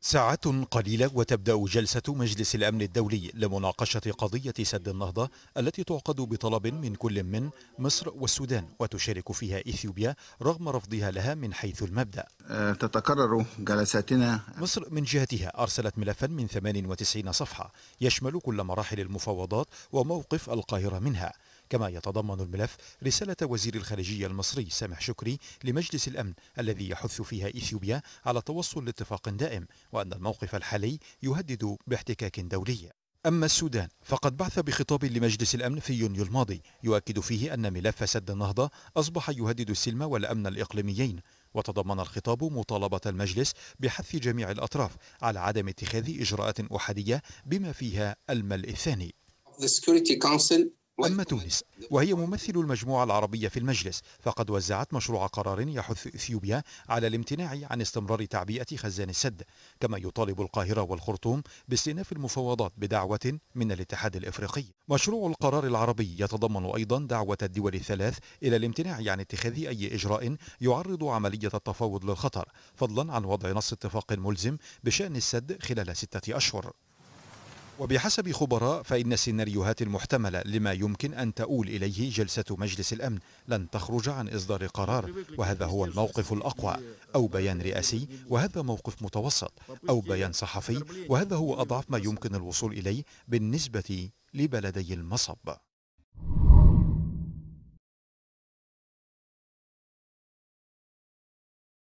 ساعات قليلة وتبدأ جلسة مجلس الأمن الدولي لمناقشة قضية سد النهضة التي تعقد بطلب من كل من مصر والسودان وتشارك فيها إثيوبيا رغم رفضها لها من حيث المبدأ آه، تتكرر جلساتنا مصر من جهتها أرسلت ملفا من 98 صفحة يشمل كل مراحل المفاوضات وموقف القاهرة منها كما يتضمن الملف رسالة وزير الخارجية المصري سامح شكري لمجلس الأمن الذي يحث فيها إثيوبيا على توصل لاتفاق دائم وأن الموقف الحالي يهدد باحتكاك دولي أما السودان فقد بعث بخطاب لمجلس الأمن في يونيو الماضي يؤكد فيه أن ملف سد النهضة أصبح يهدد السلم والأمن الإقليميين وتضمن الخطاب مطالبة المجلس بحث جميع الأطراف على عدم اتخاذ إجراءات أحادية بما فيها الملء الثاني. The Security Council أما تونس وهي ممثل المجموعة العربية في المجلس فقد وزعت مشروع قرار يحث إثيوبيا على الامتناع عن استمرار تعبئة خزان السد كما يطالب القاهرة والخرطوم باستئناف المفاوضات بدعوة من الاتحاد الإفريقي مشروع القرار العربي يتضمن أيضا دعوة الدول الثلاث إلى الامتناع عن اتخاذ أي إجراء يعرض عملية التفاوض للخطر فضلا عن وضع نص اتفاق ملزم بشأن السد خلال ستة أشهر وبحسب خبراء فإن السيناريوهات المحتملة لما يمكن أن تؤول إليه جلسة مجلس الأمن لن تخرج عن إصدار قرار وهذا هو الموقف الأقوى أو بيان رئاسي وهذا موقف متوسط أو بيان صحفي وهذا هو أضعف ما يمكن الوصول إليه بالنسبة لبلدي المصب